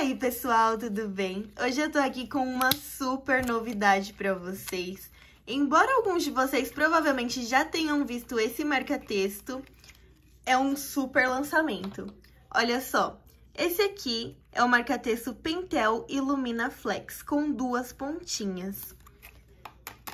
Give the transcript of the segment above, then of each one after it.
aí, pessoal, tudo bem? Hoje eu tô aqui com uma super novidade pra vocês. Embora alguns de vocês provavelmente já tenham visto esse marca-texto, é um super lançamento. Olha só, esse aqui é o marca-texto Pentel Illumina Flex, com duas pontinhas.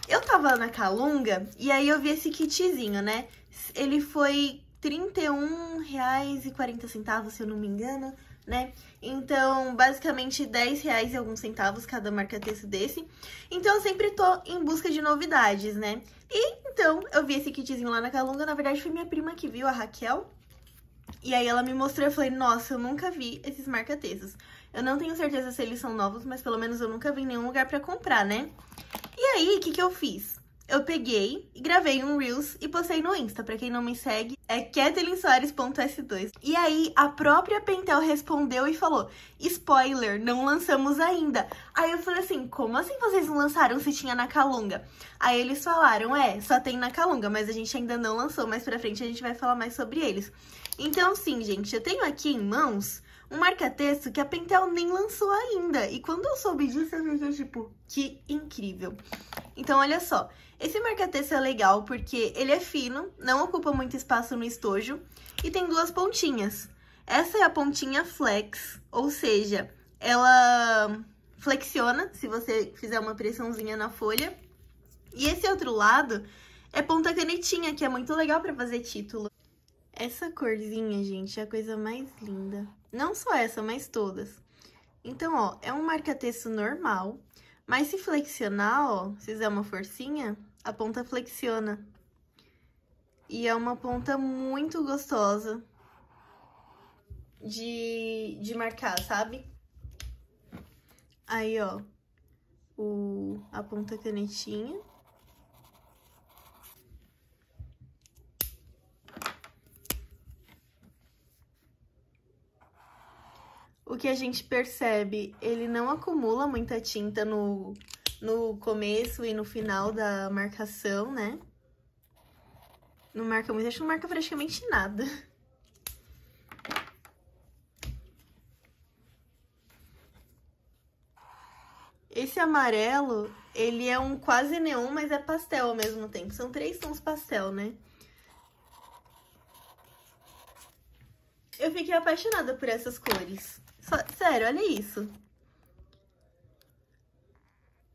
Eu tava na Calunga e aí eu vi esse kitzinho, né? Ele foi R$ 31,40, se eu não me engano né? Então, basicamente 10 reais e alguns centavos cada marca-texto desse. Então, eu sempre tô em busca de novidades, né? E, então, eu vi esse kitzinho lá na Calunga. Na verdade, foi minha prima que viu, a Raquel. E aí ela me mostrou, eu falei, nossa, eu nunca vi esses marca-textos. Eu não tenho certeza se eles são novos, mas pelo menos eu nunca vi em nenhum lugar pra comprar, né? E aí, o que que eu fiz? eu peguei e gravei um Reels e postei no Insta. Pra quem não me segue, é ketelinsoaress 2 E aí, a própria Pentel respondeu e falou: spoiler, não lançamos ainda. Aí eu falei assim: como assim vocês não lançaram se tinha na Calunga? Aí eles falaram: é, só tem na Calunga, mas a gente ainda não lançou. Mais pra frente a gente vai falar mais sobre eles. Então, sim, gente, eu tenho aqui em mãos um marca-texto que a Pentel nem lançou ainda. E quando eu soube disso, eu fiquei tipo, que incrível. Então, olha só, esse marca-texto é legal porque ele é fino, não ocupa muito espaço no estojo e tem duas pontinhas. Essa é a pontinha flex, ou seja, ela flexiona se você fizer uma pressãozinha na folha. E esse outro lado é ponta canetinha, que é muito legal para fazer título. Essa corzinha, gente, é a coisa mais linda. Não só essa, mas todas. Então, ó, é um marca-texto normal, mas se flexionar, ó, fizer uma forcinha, a ponta flexiona. E é uma ponta muito gostosa de, de marcar, sabe? Aí, ó, o, a ponta canetinha. o que a gente percebe, ele não acumula muita tinta no, no começo e no final da marcação, né? Não marca muito, acho que não marca praticamente nada. Esse amarelo, ele é um quase neon, mas é pastel ao mesmo tempo. São três tons pastel, né? Eu fiquei apaixonada por essas cores. Sério, olha isso.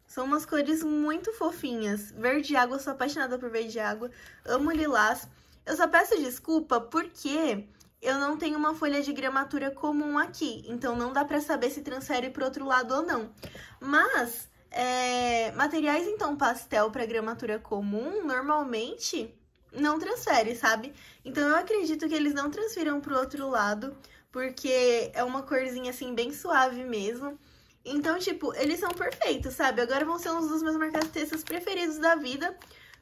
São umas cores muito fofinhas. Verde água, sou apaixonada por verde água. Amo lilás. Eu só peço desculpa porque eu não tenho uma folha de gramatura comum aqui. Então, não dá pra saber se transfere pro outro lado ou não. Mas, é, materiais, então, pastel pra gramatura comum, normalmente não transfere, sabe? Então, eu acredito que eles não transfiram pro outro lado porque é uma corzinha assim bem suave mesmo. Então, tipo, eles são perfeitos, sabe? Agora vão ser um dos meus marcas textos preferidos da vida,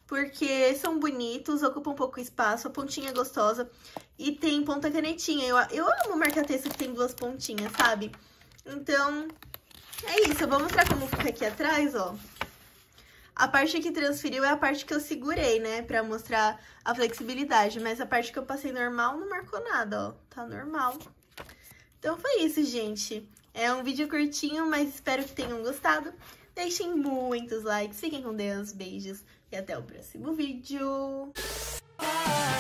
porque são bonitos, ocupam pouco espaço, a pontinha é gostosa e tem ponta canetinha. Eu, eu amo marca texto que tem duas pontinhas, sabe? Então, é isso. Eu vou mostrar como fica aqui atrás, ó. A parte que transferiu é a parte que eu segurei, né? Pra mostrar a flexibilidade. Mas a parte que eu passei normal não marcou nada, ó. Tá normal. Então foi isso, gente. É um vídeo curtinho, mas espero que tenham gostado. Deixem muitos likes, fiquem com Deus, beijos e até o próximo vídeo. Ah.